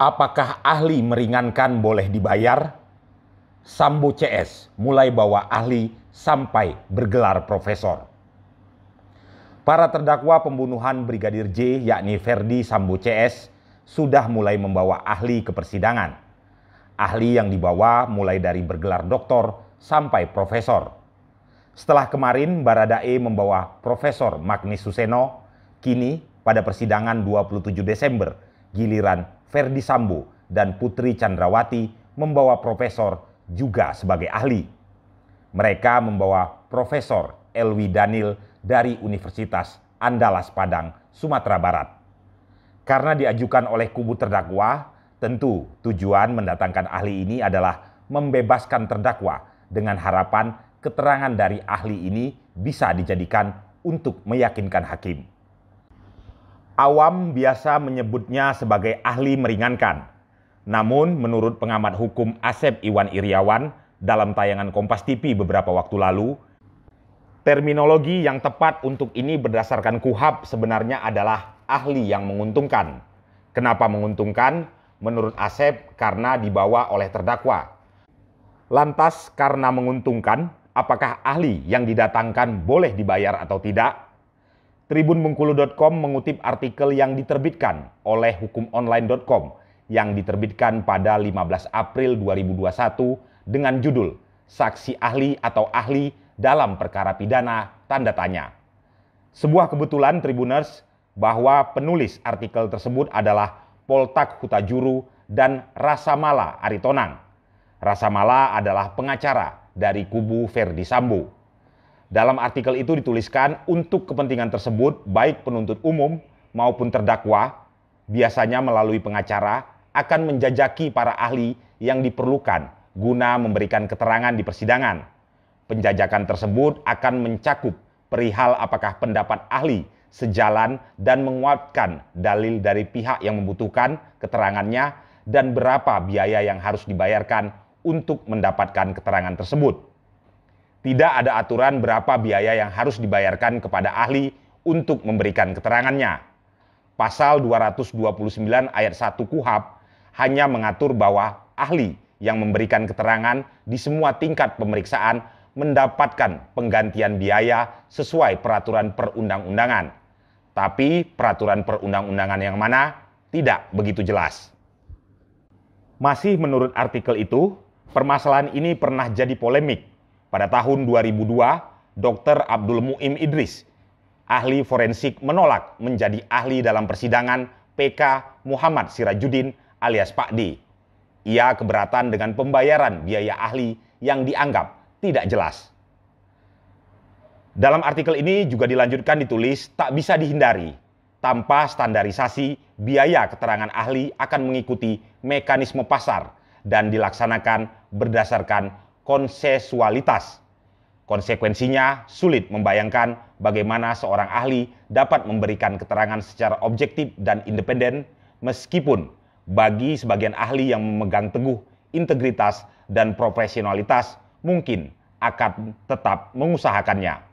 Apakah ahli meringankan boleh dibayar? Sambo CS mulai bawa ahli sampai bergelar profesor. Para terdakwa pembunuhan Brigadir J yakni Ferdi Sambo CS sudah mulai membawa ahli ke persidangan. Ahli yang dibawa mulai dari bergelar doktor sampai profesor. Setelah kemarin Baradae membawa Profesor Magnis Suseno, kini pada persidangan 27 Desember giliran Verdi Sambo dan Putri Chandrawati membawa profesor juga sebagai ahli. Mereka membawa Profesor Elwi Danil dari Universitas Andalas Padang, Sumatera Barat. Karena diajukan oleh kubu terdakwa, tentu tujuan mendatangkan ahli ini adalah membebaskan terdakwa dengan harapan keterangan dari ahli ini bisa dijadikan untuk meyakinkan hakim. Awam biasa menyebutnya sebagai ahli meringankan. Namun, menurut pengamat hukum Asep Iwan Iriawan dalam tayangan Kompas TV beberapa waktu lalu, terminologi yang tepat untuk ini berdasarkan kuhab sebenarnya adalah ahli yang menguntungkan. Kenapa menguntungkan? Menurut Asep, karena dibawa oleh terdakwa. Lantas, karena menguntungkan, apakah ahli yang didatangkan boleh dibayar atau tidak? Tribunbengkulu.com mengutip artikel yang diterbitkan oleh hukumonline.com yang diterbitkan pada 15 April 2021 dengan judul Saksi Ahli atau Ahli dalam Perkara Pidana Tanda Tanya. Sebuah kebetulan Tribuners bahwa penulis artikel tersebut adalah Poltak Hutajuru dan Rasamala Aritonang. Rasamala adalah pengacara dari kubu Verdi Sambo. Dalam artikel itu dituliskan untuk kepentingan tersebut baik penuntut umum maupun terdakwa biasanya melalui pengacara akan menjajaki para ahli yang diperlukan guna memberikan keterangan di persidangan. Penjajakan tersebut akan mencakup perihal apakah pendapat ahli sejalan dan menguatkan dalil dari pihak yang membutuhkan keterangannya dan berapa biaya yang harus dibayarkan untuk mendapatkan keterangan tersebut tidak ada aturan berapa biaya yang harus dibayarkan kepada ahli untuk memberikan keterangannya. Pasal 229 ayat 1 KUHAP hanya mengatur bahwa ahli yang memberikan keterangan di semua tingkat pemeriksaan mendapatkan penggantian biaya sesuai peraturan perundang-undangan. Tapi peraturan perundang-undangan yang mana tidak begitu jelas. Masih menurut artikel itu, permasalahan ini pernah jadi polemik pada tahun 2002, Dr. Abdul Muim Idris, ahli forensik menolak menjadi ahli dalam persidangan PK Muhammad Sirajudin alias Pak D. Ia keberatan dengan pembayaran biaya ahli yang dianggap tidak jelas. Dalam artikel ini juga dilanjutkan ditulis tak bisa dihindari tanpa standarisasi biaya keterangan ahli akan mengikuti mekanisme pasar dan dilaksanakan berdasarkan konsesualitas. Konsekuensinya, sulit membayangkan bagaimana seorang ahli dapat memberikan keterangan secara objektif dan independen, meskipun bagi sebagian ahli yang memegang teguh integritas dan profesionalitas, mungkin akan tetap mengusahakannya.